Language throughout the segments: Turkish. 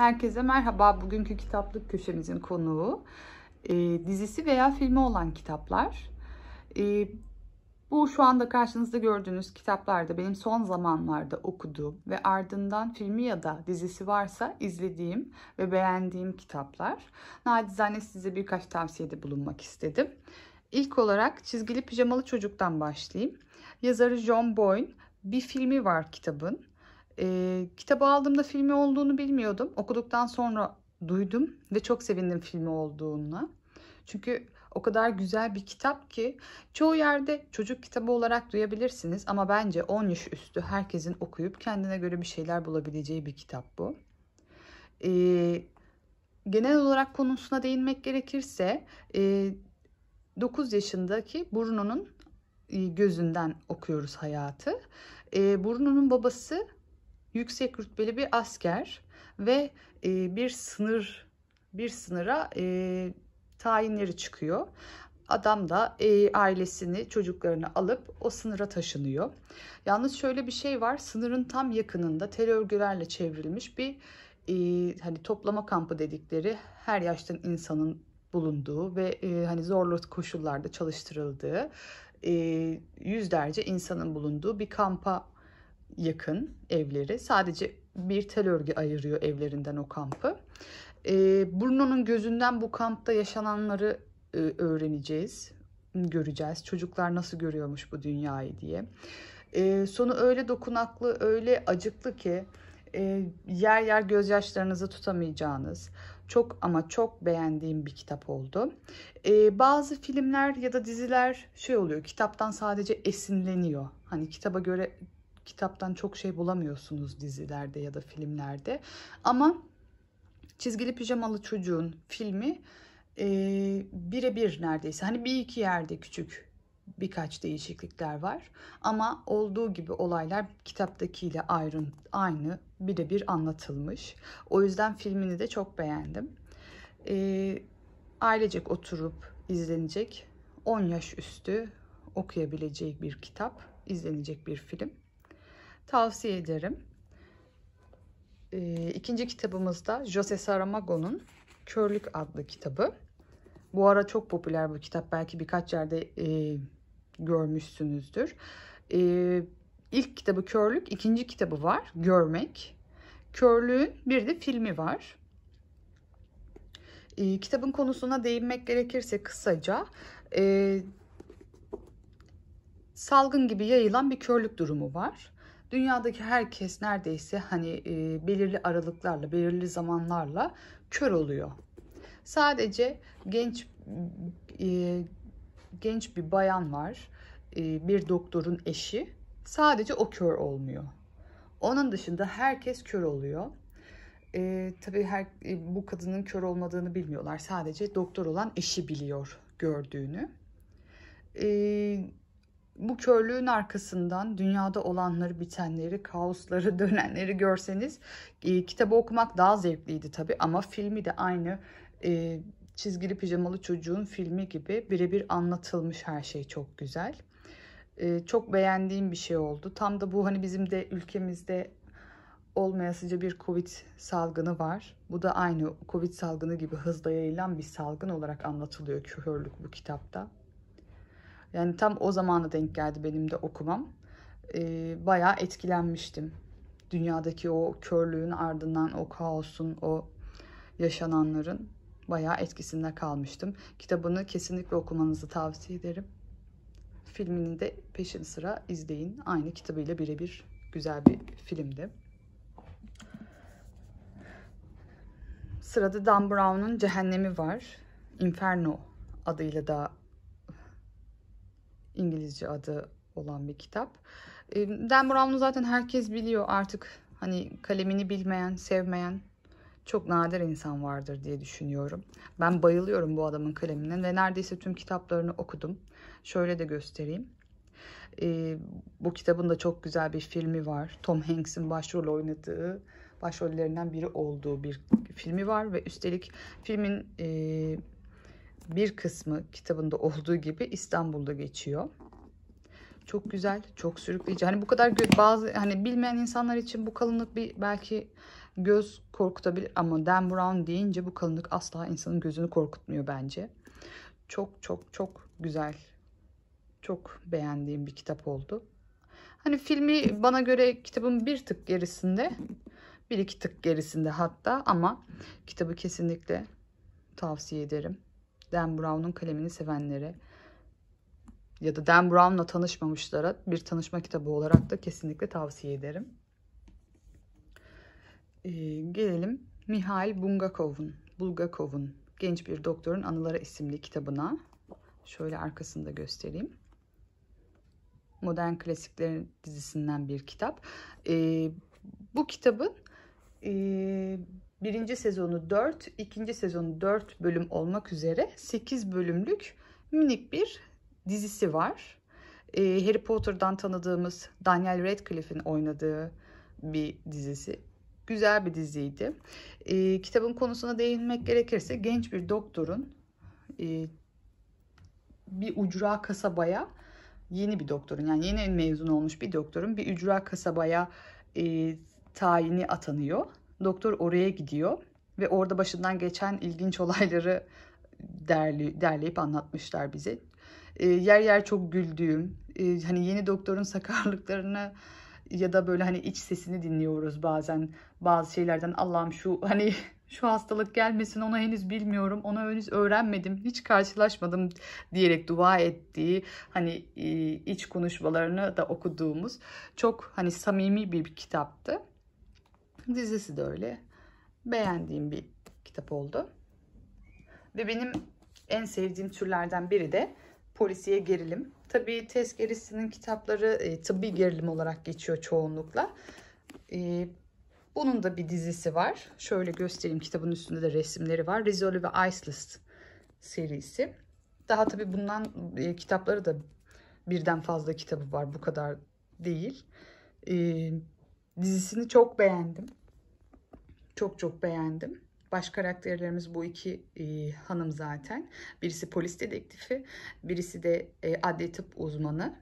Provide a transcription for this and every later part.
Herkese merhaba. Bugünkü kitaplık köşemizin konuğu e, dizisi veya filmi olan kitaplar. E, bu şu anda karşınızda gördüğünüz kitaplarda benim son zamanlarda okuduğum ve ardından filmi ya da dizisi varsa izlediğim ve beğendiğim kitaplar. Nadizane size birkaç tavsiyede bulunmak istedim. İlk olarak Çizgili Pijamalı Çocuk'tan başlayayım. Yazarı John Boyne bir filmi var kitabın. E, kitabı aldığımda filmi olduğunu bilmiyordum. Okuduktan sonra duydum ve çok sevindim filmi olduğuna. Çünkü o kadar güzel bir kitap ki çoğu yerde çocuk kitabı olarak duyabilirsiniz ama bence 10 yaş üstü herkesin okuyup kendine göre bir şeyler bulabileceği bir kitap bu. Ee, genel olarak konusuna değinmek gerekirse e, 9 yaşındaki Bruno'nun gözünden okuyoruz hayatı. E, Bruno'nun babası yüksek rütbeli bir asker ve e, bir sınır bir sınıra e, tayinleri çıkıyor. Adam da e, ailesini, çocuklarını alıp o sınıra taşınıyor. Yalnız şöyle bir şey var. Sınırın tam yakınında tel örgülerle çevrilmiş bir e, hani toplama kampı dedikleri her yaştan insanın bulunduğu ve e, hani zorlu koşullarda çalıştırıldığı e, yüzlerce insanın bulunduğu bir kampa yakın evleri. Sadece bir tel örgü ayırıyor evlerinden o kampı. Ee, Bruno'nun gözünden bu kampta yaşananları e, öğreneceğiz, göreceğiz. Çocuklar nasıl görüyormuş bu dünyayı diye. Ee, sonu öyle dokunaklı, öyle acıklı ki e, yer yer gözyaşlarınızı tutamayacağınız çok ama çok beğendiğim bir kitap oldu. Ee, bazı filmler ya da diziler şey oluyor kitaptan sadece esinleniyor. Hani kitaba göre kitaptan çok şey bulamıyorsunuz dizilerde ya da filmlerde. Ama çizgili pijamalı çocuğun filmi e, birebir neredeyse. Hani bir iki yerde küçük birkaç değişiklikler var. Ama olduğu gibi olaylar kitaptakiyle ayrı, aynı birebir anlatılmış. O yüzden filmini de çok beğendim. E, ailecek oturup izlenecek 10 yaş üstü okuyabileceği bir kitap, izlenecek bir film tavsiye ederim. E, ikinci kitabımız da Jose Saramago'nun Körlük adlı kitabı. Bu ara çok popüler bu kitap. Belki birkaç yerde e, görmüşsünüzdür. E, ilk kitabı Körlük, ikinci kitabı var Görmek. Körlüğün bir de filmi var. E, kitabın konusuna değinmek gerekirse kısaca e, salgın gibi yayılan bir körlük durumu var dünyadaki herkes neredeyse hani e, belirli aralıklarla, belirli zamanlarla kör oluyor. Sadece genç e, genç bir bayan var, e, bir doktorun eşi. Sadece o kör olmuyor. Onun dışında herkes kör oluyor. E, tabii her, e, bu kadının kör olmadığını bilmiyorlar. Sadece doktor olan eşi biliyor gördüğünü. E, bu körlüğün arkasından dünyada olanları, bitenleri, kaosları, dönenleri görseniz e, kitabı okumak daha zevkliydi tabi ama filmi de aynı e, çizgili pijamalı çocuğun filmi gibi birebir anlatılmış her şey çok güzel. E, çok beğendiğim bir şey oldu. Tam da bu hani bizim de ülkemizde olmayasıca bir Covid salgını var. Bu da aynı Covid salgını gibi hızla yayılan bir salgın olarak anlatılıyor körlük bu kitapta. Yani tam o zamana denk geldi benim de okumam. E, bayağı etkilenmiştim. Dünyadaki o körlüğün ardından o kaosun, o yaşananların bayağı etkisinde kalmıştım. Kitabını kesinlikle okumanızı tavsiye ederim. Filmini de peşin sıra izleyin. Aynı kitabıyla birebir güzel bir filmdi. Sırada Dan Brown'un Cehennemi var. Inferno adıyla da İngilizce adı olan bir kitap. Dan Brown'u zaten herkes biliyor artık hani kalemini bilmeyen, sevmeyen çok nadir insan vardır diye düşünüyorum. Ben bayılıyorum bu adamın kalemine ve neredeyse tüm kitaplarını okudum. Şöyle de göstereyim. E, bu kitabın da çok güzel bir filmi var. Tom Hanks'in başrol oynadığı, başrollerinden biri olduğu bir filmi var ve üstelik filmin e, bir kısmı kitabında olduğu gibi İstanbul'da geçiyor. Çok güzel, çok sürükleyici. Hani bu kadar bazı hani bilmeyen insanlar için bu kalınlık bir belki göz korkutabilir ama Dan Brown deyince bu kalınlık asla insanın gözünü korkutmuyor bence. Çok çok çok güzel. Çok beğendiğim bir kitap oldu. Hani filmi bana göre kitabın bir tık gerisinde, bir iki tık gerisinde hatta ama kitabı kesinlikle tavsiye ederim. Dan Brown'un kalemini sevenlere ya da Dan Brown'la tanışmamışlara bir tanışma kitabı olarak da kesinlikle tavsiye ederim. Ee, gelelim Mihail Bungakov'un Bulgakov'un Genç Bir Doktorun Anıları isimli kitabına. Şöyle arkasında göstereyim. Modern Klasikler dizisinden bir kitap. Ee, bu kitabın e, birinci sezonu 4, ikinci sezonu 4 bölüm olmak üzere 8 bölümlük minik bir dizisi var. Ee, Harry Potter'dan tanıdığımız Daniel Radcliffe'in oynadığı bir dizisi. Güzel bir diziydi. Ee, kitabın konusuna değinmek gerekirse genç bir doktorun e, bir ucra kasabaya yeni bir doktorun yani yeni mezun olmuş bir doktorun bir ücra kasabaya e, tayini atanıyor Doktor oraya gidiyor ve orada başından geçen ilginç olayları derli, derleyip anlatmışlar bize. E, yer yer çok güldüğüm, e, hani yeni doktorun sakarlıklarını ya da böyle hani iç sesini dinliyoruz bazen bazı şeylerden Allah'ım şu hani şu hastalık gelmesin onu henüz bilmiyorum ona henüz öğrenmedim hiç karşılaşmadım diyerek dua ettiği hani e, iç konuşmalarını da okuduğumuz çok hani samimi bir kitaptı. Dizisi de öyle. Beğendiğim bir kitap oldu. Ve benim en sevdiğim türlerden biri de polisiye gerilim. Tabii test kitapları e, tıbbi gerilim olarak geçiyor çoğunlukla. E, bunun da bir dizisi var. Şöyle göstereyim kitabın üstünde de resimleri var. Rizoli ve Iceless serisi. Daha tabii bundan e, kitapları da birden fazla kitabı var. Bu kadar değil. E, dizisini çok beğendim. Çok çok beğendim. Baş karakterlerimiz bu iki e, hanım zaten. Birisi polis dedektifi, birisi de e, adli tıp uzmanı.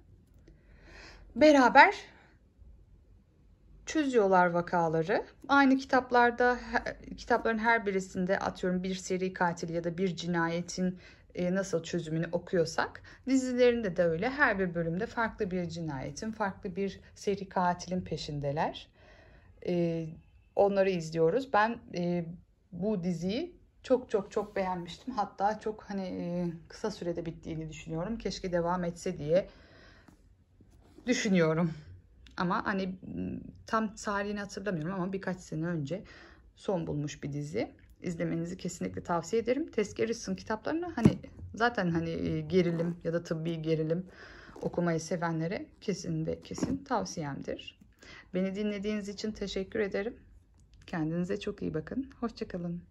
Beraber çözüyorlar vakaları. Aynı kitaplarda kitapların her birisinde atıyorum bir seri katil ya da bir cinayetin e, nasıl çözümünü okuyorsak dizilerinde de öyle her bir bölümde farklı bir cinayetin, farklı bir seri katilin peşindeler. E, onları izliyoruz. Ben e, bu diziyi çok çok çok beğenmiştim. Hatta çok hani kısa sürede bittiğini düşünüyorum. Keşke devam etse diye düşünüyorum. Ama hani tam tarihini hatırlamıyorum ama birkaç sene önce son bulmuş bir dizi izlemenizi kesinlikle tavsiye ederim. Tezkeris'in kitaplarını hani zaten hani e, gerilim ya da tıbbi gerilim okumayı sevenlere kesin ve kesin tavsiyemdir. Beni dinlediğiniz için teşekkür ederim. Kendinize çok iyi bakın. Hoşçakalın.